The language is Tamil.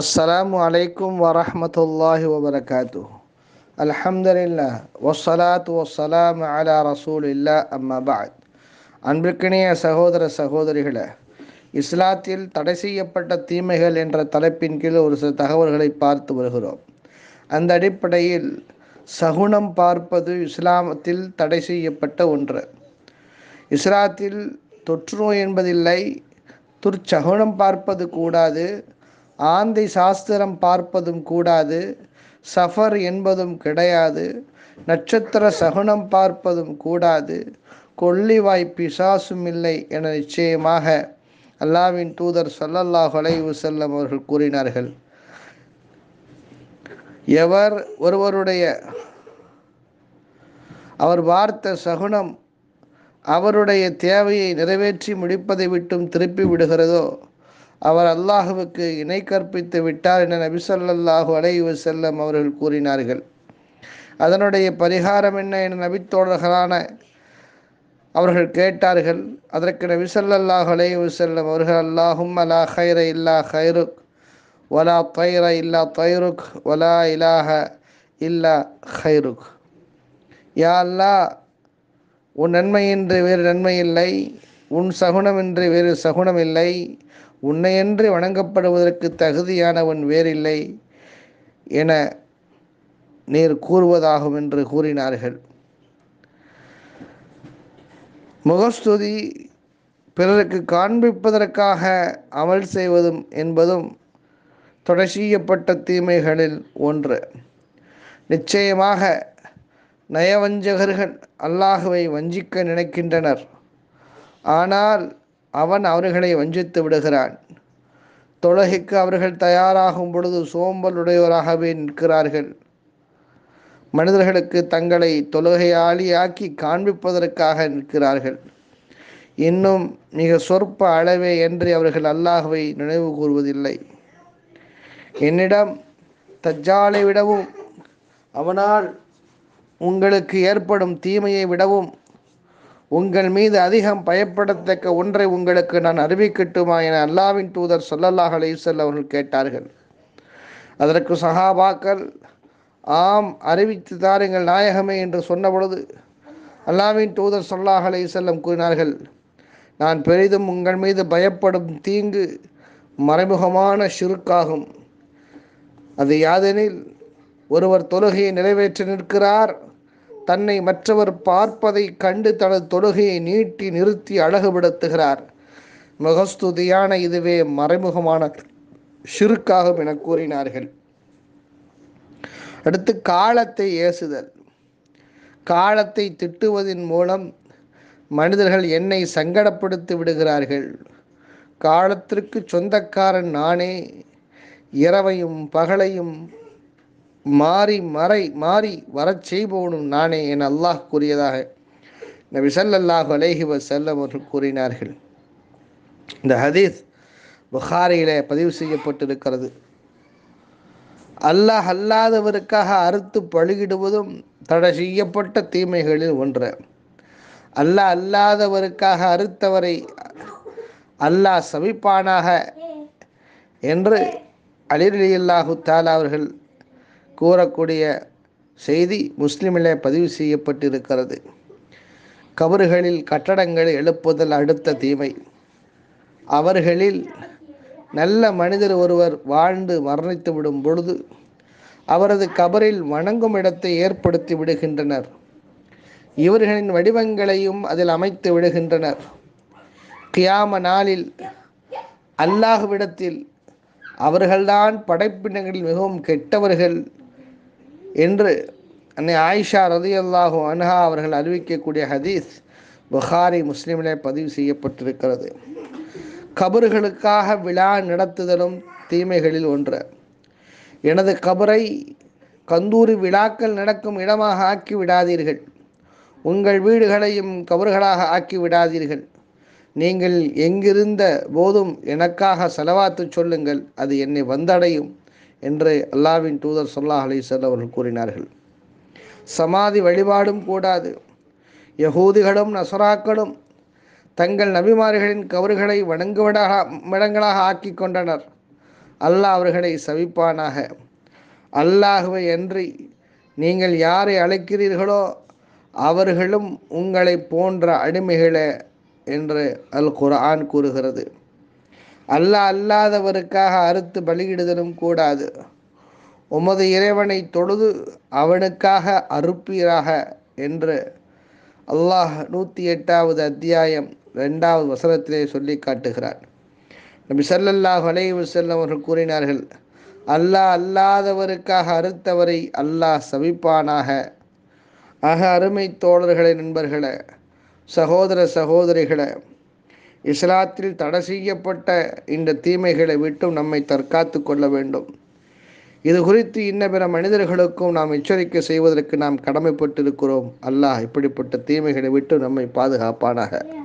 அஸ்ஸலாம் عليكم ورحمة الله وبركاته الحمد لله والصلاة والسلام على رسول الله أما அன்பிற்கினிய சகோதர சகோதரிகளே இஸ்லாத்தில் தடை செய்யப்பட்ட தீமைகள் என்ற தலைப்பின் கீழ் ஒரு சில தகவல்களை பார்த்து வருகிறோம் அந்த அடிப்படையில் சகுனம் பார்ப்பது இஸ்லாமத்தில் தடை செய்யப்பட்ட ஒன்று இஸ்லாத்தில் தொற்றுநோய் என்பதில்லை துர்ச்சகுனம் பார்ப்பது கூடாது ஆந்தை சாஸ்திரம் பார்ப்பதும் கூடாது சஃபர் என்பதும் கிடையாது நட்சத்திர சகுனம் பார்ப்பதும் கூடாது கொள்ளிவாய் பிசாசும் இல்லை என நிச்சயமாக அல்லாவின் தூதர் சல்லல்லாஹ் செல்லம் அவர்கள் கூறினார்கள் எவர் ஒருவருடைய அவர் பார்த்த சகுனம் அவருடைய தேவையை நிறைவேற்றி முடிப்பதை விட்டும் திருப்பி விடுகிறதோ அவர் அல்லாஹுவுக்கு இணை கற்பித்து விட்டார் என நபிசல்லாஹு அலைவு செல்லம் அவர்கள் கூறினார்கள் அதனுடைய பரிகாரம் என்ன என நபித்தோழர்களான அவர்கள் கேட்டார்கள் அதற்கு நபிசல்லாஹு அலைவு செல்லம் அவர்கள் அல்லாஹும் அலா ஹைர இல்லா ஹைருக் வலா தயிர இல்லா தைருக் வலா இலாஹ இல்லா ஹைருக் யா அல்லா உன் நன்மையின்றி வேறு நன்மை இல்லை உன் சகுனமின்றி வேறு சகுனம் இல்லை உன்னையன்று வணங்கப்படுவதற்கு தகுதியானவன் வேறில்லை என நீர் கூறுவதாகும் என்று கூறினார்கள் முகஸ்துதி பிறருக்கு காண்பிப்பதற்காக அமல் செய்வதும் என்பதும் தொடர்ச்சியப்பட்ட தீமைகளில் ஒன்று நிச்சயமாக நயவஞ்சகர்கள் அல்லாஹுவை வஞ்சிக்க நினைக்கின்றனர் ஆனால் அவன் அவர்களை வஞ்சித்து விடுகிறான் தொழுகைக்கு அவர்கள் தயாராகும் பொழுது சோம்பலுடையவராகவே நிற்கிறார்கள் மனிதர்களுக்கு தங்களை தொழுகையாளியாக்கி காண்பிப்பதற்காக நிற்கிறார்கள் இன்னும் மிக சொற்ப அளவே என்று அவர்கள் அல்லாஹுவை நினைவு கூறுவதில்லை என்னிடம் தஜ்ஜாலை விடவும் அவனால் உங்களுக்கு ஏற்படும் தீமையை விடவும் உங்கள் மீது அதிகம் பயப்படத்தக்க ஒன்றை உங்களுக்கு நான் அறிவிக்கட்டுமா என அல்லாவின் தூதர் சொல்லல்லாஹ் அலிசல் அவர்கள் கேட்டார்கள் அதற்கு சஹாபாக்கள் ஆம் அறிவித்து தாருங்கள் நாயகமே என்று சொன்னபொழுது அல்லாவின் தூதர் சொல்லாஹ் அலிசல்லம் கூறினார்கள் நான் பெரிதும் உங்கள் மீது பயப்படும் தீங்கு மறைமுகமான சுருக்காகும் அது யாதெனில் ஒருவர் தொழுகையை நிறைவேற்றி நிற்கிறார் தன்னை மற்றவர் பார்ப்பதை கண்டு தனது தொழுகையை நீட்டி நிறுத்தி அழகுபடுத்துகிறார் முகஸ்துதியான இதுவே மறைமுகமான சிறுக்காகும் என கூறினார்கள் அடுத்து காலத்தை ஏசுதல் காலத்தை திட்டுவதன் மூலம் மனிதர்கள் என்னை சங்கடப்படுத்தி விடுகிறார்கள் காலத்திற்கு சொந்தக்காரன் நானே இரவையும் பகலையும் மாறி மறை மாறி வரச் செய்பவனும் நானே என் அல்லாஹ் கூறியதாக நபி சல்லாஹ் அலேஹி செல்லம் அவர்கள் கூறினார்கள் இந்த ஹதீஸ் புகாரியிலே பதிவு செய்யப்பட்டிருக்கிறது அல்லாஹ் அல்லாதவருக்காக அறுத்து பழுகிடுவதும் தடை செய்யப்பட்ட தீமைகளில் ஒன்று அல்லாஹ் அல்லாதவருக்காக அறுத்தவரை அல்லாஹ் சமிப்பானாக என்று அலிரலி அல்லாஹு தாலா அவர்கள் கூறக்கூடிய செய்தி முஸ்லிமிலே பதிவு செய்யப்பட்டிருக்கிறது கபறுகளில் கட்டடங்களை எழுப்புதல் அடுத்த தீமை அவர்களில் நல்ல மனிதர் ஒருவர் வாழ்ந்து மரணித்து விடும் பொழுது அவரது கபரில் வணங்கும் இடத்தை ஏற்படுத்தி விடுகின்றனர் இவர்களின் வடிவங்களையும் அதில் அமைத்து விடுகின்றனர் கியாம நாளில் அல்லாஹுவிடத்தில் அவர்கள்தான் படைப்பினங்களில் மிகவும் கெட்டவர்கள் என்று அன்னை ஆயிஷா ரதி அல்லாஹூ அன்ஹா அவர்கள் அறிவிக்கக்கூடிய ஹதீஸ் புகாரி முஸ்லீமிலே பதிவு செய்யப்பட்டிருக்கிறது கபறுகளுக்காக விழா நடத்துதலும் தீமைகளில் ஒன்று எனது கபரை கந்தூரி விழாக்கள் நடக்கும் இடமாக ஆக்கி விடாதீர்கள் உங்கள் வீடுகளையும் கபறுகளாக ஆக்கி விடாதீர்கள் நீங்கள் எங்கிருந்த போதும் எனக்காக செலவாத்து சொல்லுங்கள் அது என்னை வந்தடையும் என்று அல்லாவின் தூதர் சொல்லா அலிசல் அவர்கள் கூறினார்கள் சமாதி வழிபாடும் கூடாது யகூதிகளும் நசராக்களும் தங்கள் நபிமார்களின் கவர்களை வணங்குவிடாக மிடங்களாக ஆக்கி கொண்டனர் அல்லாஹ் அவர்களை சவிப்பானாக அல்லாஹுவை அன்றி நீங்கள் யாரை அழைக்கிறீர்களோ அவர்களும் உங்களை போன்ற அடிமைகளே என்று அல் குரான் கூறுகிறது அல்லா அல்லாதவருக்காக அறுத்து பலியிடுதலும் கூடாது உமது இறைவனை தொழுது அவனுக்காக அறுப்பீராக என்று அல்லாஹ் நூற்றி எட்டாவது அத்தியாயம் ரெண்டாவது வசனத்திலே சொல்லி காட்டுகிறார் நபி சல்லல்லாஹ் அலைவு செல்லம் அவர்கள் கூறினார்கள் அல்லாஹ் அல்லாதவருக்காக அறுத்தவரை அல்லாஹ் சவிப்பானாக ஆக அருமை தோழர்களை நண்பர்களை சகோதர சகோதரிகளை இஸ்லாத்தில் தடை செய்யப்பட்ட இந்த தீமைகளை விட்டும் நம்மை தற்காத்து கொள்ள வேண்டும் இது குறித்து இன்ன பிற மனிதர்களுக்கும் நாம் எச்சரிக்கை செய்வதற்கு நாம் கடமைப்பட்டிருக்கிறோம் அல்லாஹ் இப்படிப்பட்ட தீமைகளை விட்டு நம்மை பாதுகாப்பானாக